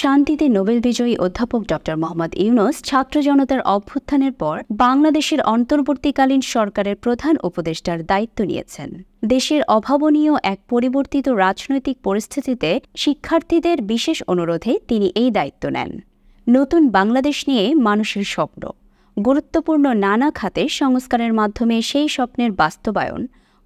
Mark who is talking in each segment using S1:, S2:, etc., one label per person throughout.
S1: শান্তিতে নোবেল বিজয়ী অধ্যাপক ড মোহাম্মদ ইউনুস ছাত্র জনতার অভ্যুত্থানের পর বাংলাদেশের অন্তর্বর্তীকালীন সরকারের প্রধান উপদেষ্টার দায়িত্ব নিয়েছেন দেশের অভাবনীয় এক পরিবর্তিত রাজনৈতিক পরিস্থিতিতে শিক্ষার্থীদের বিশেষ অনুরোধে তিনি এই দায়িত্ব নেন নতুন বাংলাদেশ নিয়ে মানুষের স্বপ্ন গুরুত্বপূর্ণ নানা খাতে সংস্কারের মাধ্যমে সেই স্বপ্নের বাস্তবায়ন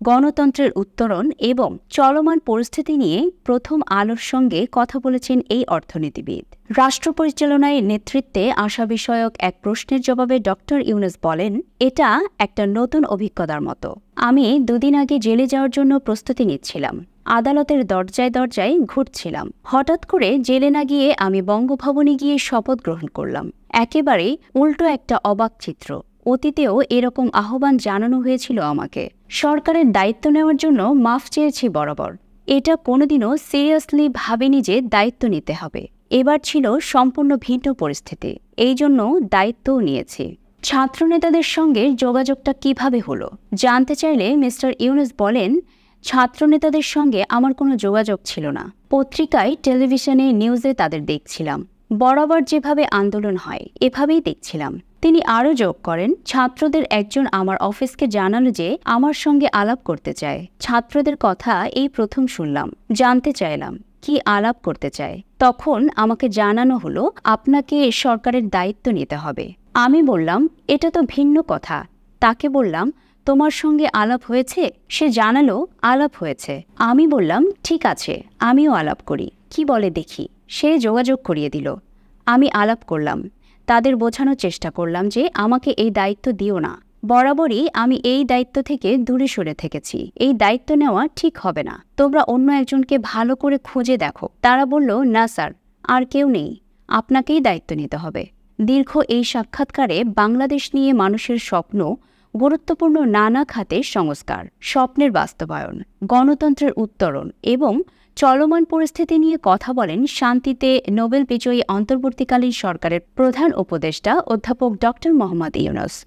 S1: গণতন্ত্রের উত্তরণ এবং চলমান পরিস্থিতি নিয়ে প্রথম আলোর সঙ্গে কথা বলেছেন এই অর্থনীতিবিদ রাষ্ট্র পরিচালনায় নেতৃত্বে আসা বিষয়ক এক প্রশ্নের জবাবে ডক্টর ইউনুস বলেন এটা একটা নতুন অভিজ্ঞতার মতো আমি দুদিন আগে জেলে যাওয়ার জন্য প্রস্তুতি নিচ্ছিলাম আদালতের দরজায় দরজায় ঘুরছিলাম হঠাৎ করে জেলে না গিয়ে আমি বঙ্গভবনে গিয়ে শপথ গ্রহণ করলাম একেবারে উল্টো একটা অবাক চিত্র অতীতেও এরকম আহ্বান জানানো হয়েছিল আমাকে সরকারের দায়িত্ব নেওয়ার জন্য মাফ চেয়েছি বরাবর এটা কোনোদিনও সিরিয়াসলি ভাবেনি যে দায়িত্ব নিতে হবে এবার ছিল সম্পূর্ণ ভিন্ন পরিস্থিতি এই জন্য দায়িত্বও নিয়েছি ছাত্রনেতাদের সঙ্গে যোগাযোগটা কিভাবে হলো জানতে চাইলে মিস্টার ইউনুস বলেন ছাত্রনেতাদের সঙ্গে আমার কোনো যোগাযোগ ছিল না পত্রিকায় টেলিভিশনে নিউজে তাদের দেখছিলাম বরাবর যেভাবে আন্দোলন হয় এভাবেই দেখছিলাম তিনি আরও যোগ করেন ছাত্রদের একজন আমার অফিসকে জানালো যে আমার সঙ্গে আলাপ করতে চায় ছাত্রদের কথা এই প্রথম শুনলাম জানতে চাইলাম কি আলাপ করতে চায় তখন আমাকে জানানো হলো আপনাকে সরকারের দায়িত্ব নিতে হবে আমি বললাম এটা তো ভিন্ন কথা তাকে বললাম তোমার সঙ্গে আলাপ হয়েছে সে জানালো আলাপ হয়েছে আমি বললাম ঠিক আছে আমিও আলাপ করি কি বলে দেখি সে যোগাযোগ করিয়ে দিল আমি আলাপ করলাম তাদের বোঝানোর চেষ্টা করলাম যে আমাকে এই দায়িত্ব দিও না বরাবরই আমি এই দায়িত্ব থেকে দূরে সরে থেকেছি এই দায়িত্ব নেওয়া ঠিক হবে না তোমরা অন্য একজনকে ভালো করে খুঁজে দেখো তারা বলল না স্যার আর কেউ নেই আপনাকেই দায়িত্ব নিতে হবে দীর্ঘ এই সাক্ষাৎকারে বাংলাদেশ নিয়ে মানুষের স্বপ্ন গুরুত্বপূর্ণ নানা খাতে সংস্কার স্বপ্নের বাস্তবায়ন গণতন্ত্রের উত্তরণ এবং চলমান পরিস্থিতি নিয়ে কথা বলেন শান্তিতে নোবেল বিজয়ী অন্তর্বর্তীকালীন সরকারের প্রধান উপদেষ্টা অধ্যাপক ড মোহাম্মদ ইউনুস